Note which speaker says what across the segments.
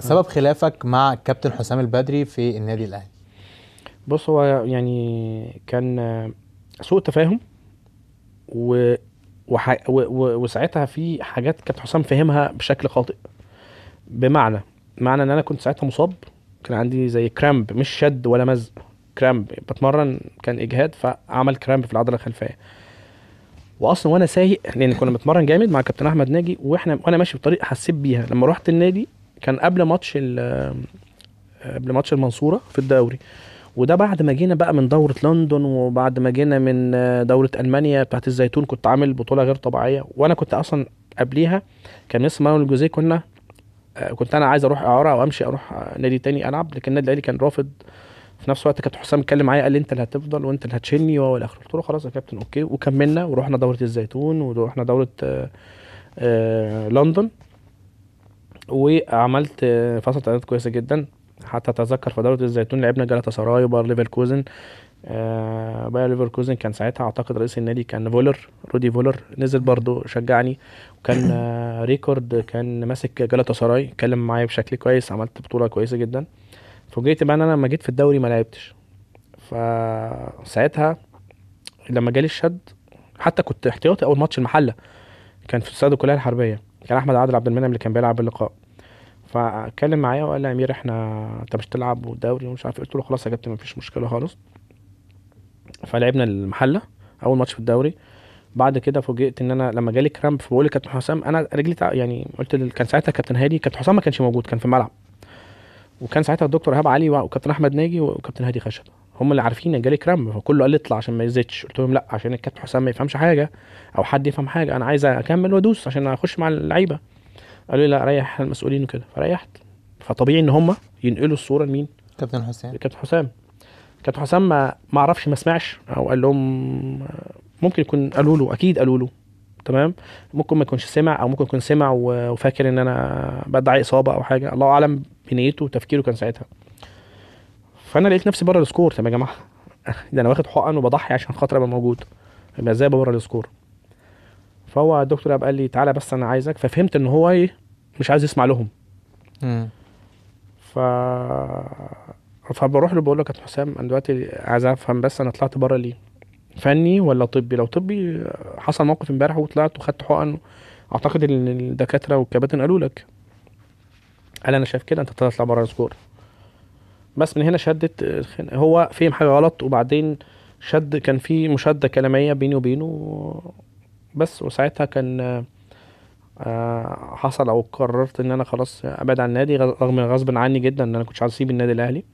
Speaker 1: سبب خلافك مع كابتن حسام البدري في النادي الاهلي بص هو يعني كان سوء تفاهم و وح... و... و... وساعتها في حاجات كابتن حسام فهمها بشكل خاطئ بمعنى معنى ان انا كنت ساعتها مصاب كان عندي زي كرامب مش شد ولا مزق كرامب بتمرن كان اجهاد فعمل كرامب في العضله الخلفيه واصلا وانا سايق لان يعني كنا بنتمرن جامد مع كابتن احمد ناجي واحنا وانا ماشي في الطريق حسيت بيها لما رحت النادي كان قبل ماتش قبل ماتش المنصوره في الدوري وده بعد ما جينا بقى من دوره لندن وبعد ما جينا من دوره المانيا بتاعت الزيتون كنت عامل بطوله غير طبيعيه وانا كنت اصلا قبليها كان لسه مانويل جوزيه كنا آه، كنت انا عايز اروح اعاره او امشي اروح آه، نادي تاني العب لكن النادي الاهلي كان رافض في نفس الوقت كابتن حسام اتكلم معايا قال لي انت اللي هتفضل وانت اللي هتشيلني وهو اخره قلت له خلاص يا كابتن اوكي وكملنا ورحنا دوره الزيتون ورحنا دوره آآ آه، آآ لندن وعملت آه، فصل تعداد كويسه جدا حتى اتذكر في دوره الزيتون لعبنا جلطة سراي وباير ليفركوزن آه باير ليفركوزن كان ساعتها اعتقد رئيس النادي كان فولر رودي فولر نزل برضه شجعني وكان آه ريكورد كان ماسك جلطة سراي اتكلم معايا بشكل كويس عملت بطوله كويسه جدا فوجئت بقى ان انا لما جيت في الدوري ما لعبتش فساعتها لما جالي الشد حتى كنت احتياطي اول ماتش المحله كان في استاد الكليه الحربيه كان احمد عادل عبد المنعم اللي كان بيلعب اللقاء فاتكلم معايا وقال لي يا امير احنا انت مش تلعب والدوري ومش عارف إيه. قلت له خلاص يا كابتن مفيش مشكله خالص فلعبنا المحله اول ماتش في الدوري بعد كده فوجئت ان انا لما جالي كرامب فبقول لكابتن حسام انا رجلي تع... يعني قلت لل... كان ساعتها كابتن هادي كابتن حسام ما كانش موجود كان في الملعب وكان ساعتها الدكتور ايهاب علي وكابتن احمد ناجي وكابتن هادي خشب هم اللي عارفين ان جالي كرامب فكله قال اطلع عشان ما يزيدش قلت لهم لا عشان الكابتن حسام ما يفهمش حاجه او حد يفهم حاجه انا عايز اكمل وادوس عشان اخش مع اللعيبه قالوا لي لا ريح المسؤولين وكده فريحت فطبيعي ان هم ينقلوا الصوره لمين كابتن حسام كابتن حسام كابتن حسام ما ما اعرفش ما سمعش او قال لهم ممكن يكون قالوا له اكيد قالوا له تمام ممكن ما يكونش سمع او ممكن يكون سمع وفاكر ان انا بدعي اصابه او حاجه الله اعلم بنيته وتفكيره كان ساعتها فانا لقيت نفسي بره السكور طب يا جماعه ده انا واخد حقن وبضحي عشان خاطر ابقى موجود يبقى ازاي بره السكور فهو الدكتور قال لي تعالى بس انا عايزك ففهمت ان هو ايه مش عايز يسمع لهم ف فبروح له بقول له كابتن حسام انا دلوقتي عايز افهم بس انا طلعت بره ليه فني ولا طبي لو طبي حصل موقف امبارح وطلعت وخدت حقن اعتقد ان الدكاتره والكباتن قالوا لك قال انا شايف كده انت تطلع بره السكور بس من هنا شدت هو فهم حاجه غلط وبعدين شد كان في مشاده كلاميه بيني وبينه بس وساعتها كان آه، حصل او قررت ان انا خلاص ابعد عن النادي رغم غصب عني جدا ان انا كنتش عايز اسيب النادي الاهلي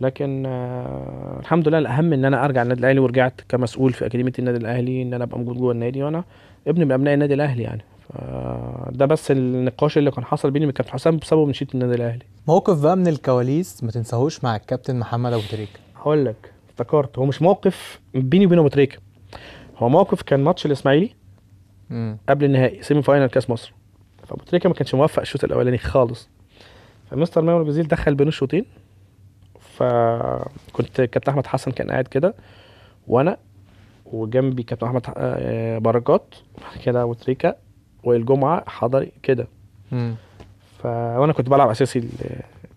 Speaker 1: لكن آه، الحمد لله الاهم ان انا ارجع النادي الاهلي ورجعت كمسؤول في اكاديميه النادي الاهلي ان انا ابقى موجود جوه النادي وانا ابن من ابناء النادي الاهلي يعني ده بس النقاش اللي كان حصل بيني وبين كابتن حسام بسببه مشيت النادي الاهلي موقف بقى من الكواليس ما تنساهوش مع الكابتن محمد ابو تريكه هقول لك افتكرت هو مش موقف بيني وبين ابو تريكه هو موقف كان ماتش الاسماعيلي قبل النهائي سيمي فاينل كاس مصر فابو تريكه ما كانش موفق الشوط الاولاني خالص فمستر ميمون بيزيل دخل بين الشوطين فكنت كابتن احمد حسن كان قاعد كده وانا وجنبي كابتن احمد آه، بركات كده ابو تريكه والجمعه حضري كده ف... وانا كنت بلعب اساسي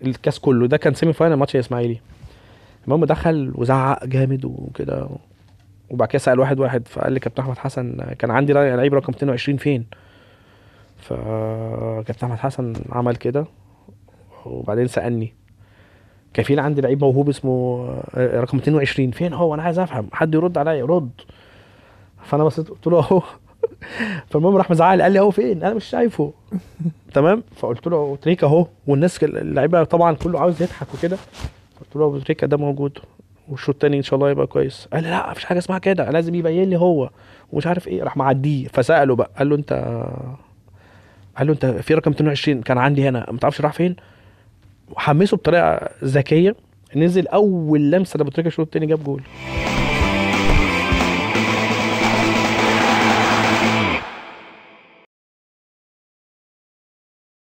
Speaker 1: الكاس كله ده كان سيمي فاينل ماتش الاسماعيلي المهم دخل وزعق جامد وكده وبعد كده سال واحد واحد فقال لي كابتن احمد حسن كان عندي لعيب رقم 22 فين فكابتن احمد حسن عمل كده وبعدين سالني كان في عندي لعيب موهوب اسمه آه، رقم 22 فين هو انا عايز افهم حد يرد عليا رد فانا بصيت قلت له اهو فالمهم راح مزعل قال لي اهو فين انا مش شايفه تمام فقلت له ابو تريكه اهو والناس اللعيبه طبعا كله عاوز يضحك وكده قلت له ابو تريكه ده موجود والشوط الثاني ان شاء الله يبقى كويس قال لي لا مفيش حاجه اسمها كده لازم يبين لي هو ومش عارف ايه راح معديه فساله بقى قال له انت قال له انت في رقم 22 كان عندي هنا ما تعرفش راح فين وحمسه بطريقه ذكيه نزل اول لمسه لابو تريكه الشوط الثاني جاب جول